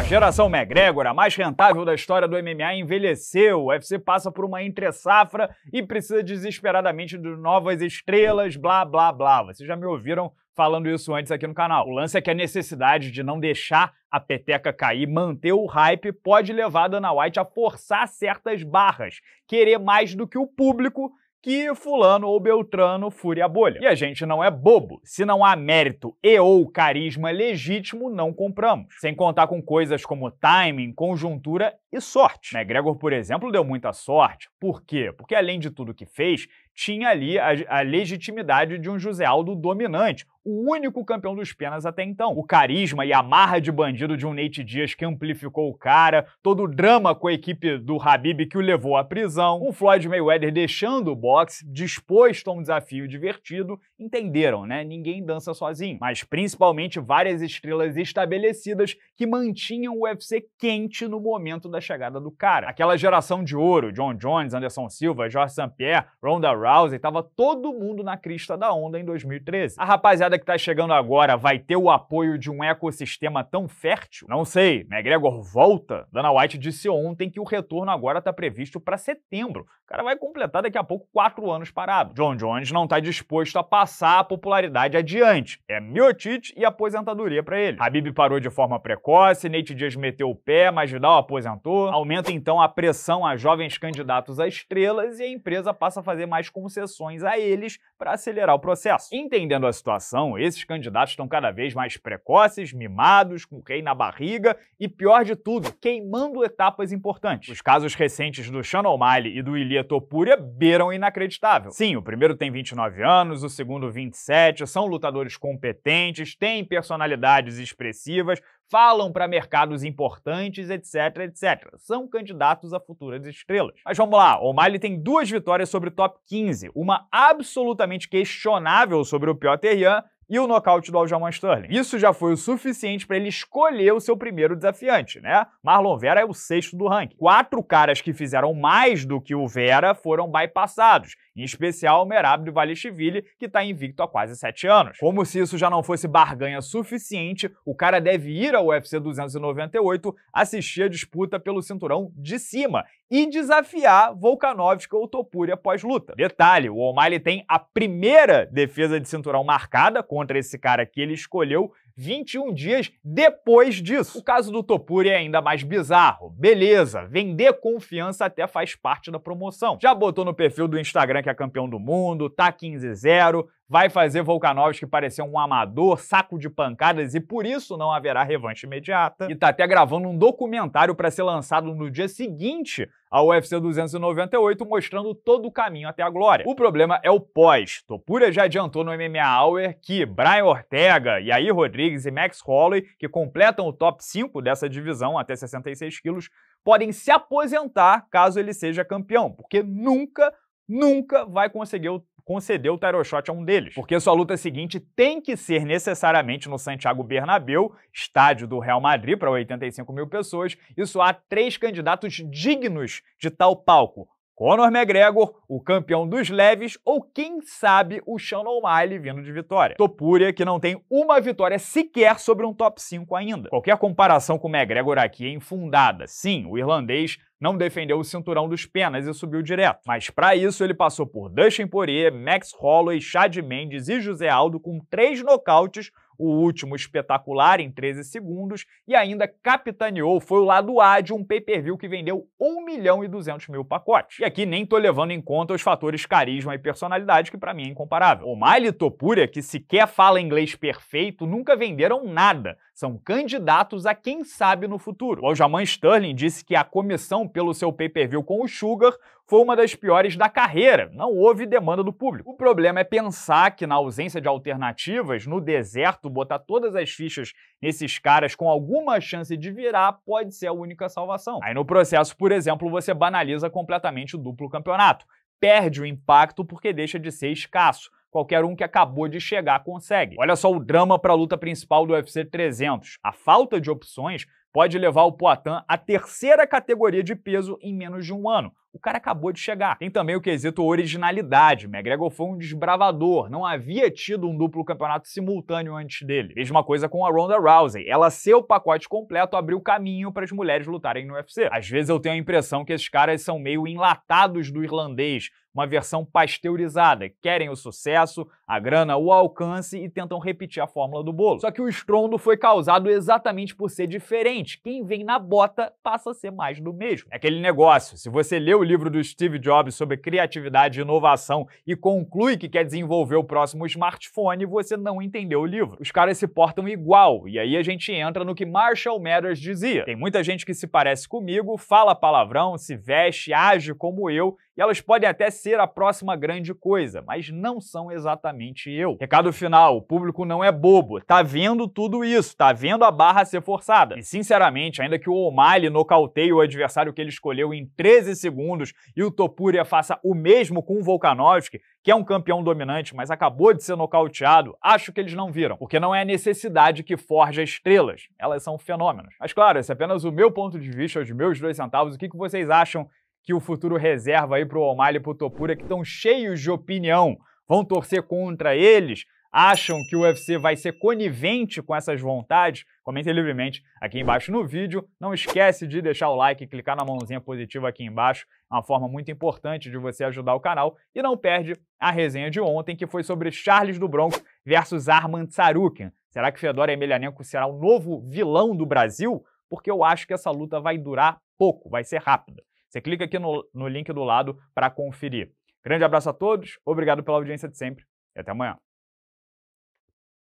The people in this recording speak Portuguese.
A geração McGregor, a mais rentável da história do MMA, envelheceu. O UFC passa por uma entre-safra e precisa desesperadamente de novas estrelas, blá, blá, blá. Vocês já me ouviram falando isso antes aqui no canal. O lance é que a necessidade de não deixar a peteca cair, manter o hype, pode levar a Dana White a forçar certas barras, querer mais do que o público que fulano ou beltrano fure a bolha. E a gente não é bobo. Se não há mérito e ou carisma legítimo, não compramos. Sem contar com coisas como timing, conjuntura e sorte. McGregor, por exemplo, deu muita sorte. Por quê? Porque além de tudo que fez, tinha ali a, a legitimidade de um José Aldo dominante, o único campeão dos penas até então. O carisma e a marra de bandido de um Nate Dias que amplificou o cara, todo o drama com a equipe do Habib que o levou à prisão, um Floyd Mayweather deixando o boxe, disposto a um desafio divertido, entenderam, né? Ninguém dança sozinho. Mas principalmente várias estrelas estabelecidas que mantinham o UFC quente no momento da chegada do cara. Aquela geração de ouro, John Jones, Anderson Silva, Jorge St-Pierre, Ronda Rousey, Krause, estava todo mundo na crista da onda em 2013. A rapaziada que está chegando agora vai ter o apoio de um ecossistema tão fértil? Não sei. McGregor volta? Dana White disse ontem que o retorno agora está previsto para setembro. O cara vai completar daqui a pouco quatro anos parado. John Jones não está disposto a passar a popularidade adiante. É miotite e aposentadoria para ele. Habib parou de forma precoce, Nate Diaz meteu o pé, mas Vidal aposentou. Aumenta então a pressão a jovens candidatos a estrelas e a empresa passa a fazer mais concessões a eles para acelerar o processo. Entendendo a situação, esses candidatos estão cada vez mais precoces, mimados, com o rei na barriga e, pior de tudo, queimando etapas importantes. Os casos recentes do Sean O'Malley e do Ilia Topuria beiram o inacreditável. Sim, o primeiro tem 29 anos, o segundo 27, são lutadores competentes, têm personalidades expressivas, falam para mercados importantes, etc, etc. São candidatos a futuras estrelas. Mas vamos lá, O O'Malley tem duas vitórias sobre o top 15, uma absolutamente questionável sobre o Piotr Jan e o nocaute do Aljamain Sterling. Isso já foi o suficiente para ele escolher o seu primeiro desafiante, né? Marlon Vera é o sexto do ranking. Quatro caras que fizeram mais do que o Vera foram bypassados, em especial o Merab do Valishvili, que está invicto há quase sete anos. Como se isso já não fosse barganha suficiente, o cara deve ir ao UFC 298 assistir a disputa pelo cinturão de cima e desafiar Volkanovski ou Topuria após luta Detalhe, o O'Malley tem a primeira defesa de cinturão marcada com contra esse cara que ele escolheu, 21 dias depois disso. O caso do Topuri é ainda mais bizarro. Beleza, vender confiança até faz parte da promoção. Já botou no perfil do Instagram que é campeão do mundo, tá 15-0, vai fazer Volkanovski parecer um amador, saco de pancadas e por isso não haverá revanche imediata. E tá até gravando um documentário para ser lançado no dia seguinte ao UFC 298, mostrando todo o caminho até a glória. O problema é o pós. Topura já adiantou no MMA Hour que Brian Ortega e aí Rodrigo Rodrigues e Max Holloway, que completam o top 5 dessa divisão até 66 quilos, podem se aposentar caso ele seja campeão, porque nunca, nunca vai conseguir o concedeu o title shot a um deles, porque sua luta seguinte tem que ser necessariamente no Santiago Bernabéu, estádio do Real Madrid para 85 mil pessoas, e só há três candidatos dignos de tal palco, Conor McGregor, o campeão dos leves, ou quem sabe o Sean O'Malley vindo de vitória. Topuria, que não tem uma vitória sequer sobre um top 5 ainda. Qualquer comparação com o McGregor aqui é infundada. Sim, o irlandês não defendeu o cinturão dos penas e subiu direto. Mas para isso ele passou por Dustin Poirier, Max Holloway, Chad Mendes e José Aldo com três nocautes o último espetacular em 13 segundos, e ainda capitaneou, foi o lado A de um pay-per-view que vendeu 1 milhão e 200 mil pacotes. E aqui nem tô levando em conta os fatores carisma e personalidade, que para mim é incomparável. O Miley Topuria, que sequer fala inglês perfeito, nunca venderam nada. São candidatos a quem sabe no futuro. O Aljamain Sterling disse que a comissão pelo seu pay-per-view com o Sugar foi uma das piores da carreira. Não houve demanda do público. O problema é pensar que, na ausência de alternativas, no deserto, botar todas as fichas nesses caras com alguma chance de virar pode ser a única salvação. Aí, no processo, por exemplo, você banaliza completamente o duplo campeonato. Perde o impacto porque deixa de ser escasso. Qualquer um que acabou de chegar consegue. Olha só o drama para a luta principal do UFC 300. A falta de opções pode levar o Poitin à terceira categoria de peso em menos de um ano, o cara acabou de chegar. Tem também o quesito originalidade. McGregor foi um desbravador, não havia tido um duplo campeonato simultâneo antes dele. Mesma coisa com a Ronda Rousey. Ela, seu pacote completo, abriu caminho para as mulheres lutarem no UFC. Às vezes eu tenho a impressão que esses caras são meio enlatados do irlandês, uma versão pasteurizada. Querem o sucesso, a grana, o alcance e tentam repetir a fórmula do bolo. Só que o estrondo foi causado exatamente por ser diferente. Quem vem na bota passa a ser mais do mesmo. É aquele negócio, se você leu o livro do Steve Jobs sobre criatividade e inovação e conclui que quer desenvolver o próximo smartphone, você não entendeu o livro. Os caras se portam igual, e aí a gente entra no que Marshall Mathers dizia. Tem muita gente que se parece comigo, fala palavrão, se veste, age como eu e elas podem até ser a próxima grande coisa, mas não são exatamente eu. Recado final: o público não é bobo, tá vendo tudo isso, tá vendo a barra ser forçada. E sinceramente, ainda que o O'Malley nocauteie o adversário que ele escolheu em 13 segundos e o Topuria faça o mesmo com o Volkanovski, que é um campeão dominante, mas acabou de ser nocauteado, acho que eles não viram, porque não é a necessidade que forja estrelas, elas são fenômenos. Mas claro, esse é apenas o meu ponto de vista, os meus dois centavos, o que, que vocês acham que o futuro reserva aí para o Almalho e para o Topura, que estão cheios de opinião, vão torcer contra eles, acham que o UFC vai ser conivente com essas vontades? Comentem livremente aqui embaixo no vídeo. Não esquece de deixar o like e clicar na mãozinha positiva aqui embaixo. É uma forma muito importante de você ajudar o canal. E não perde a resenha de ontem, que foi sobre Charles do Bronx versus Arman Tsarukian. Será que Fedor Emelianenko será o novo vilão do Brasil? Porque eu acho que essa luta vai durar pouco, vai ser rápida. Você clica aqui no, no link do lado para conferir. Grande abraço a todos, obrigado pela audiência de sempre e até amanhã.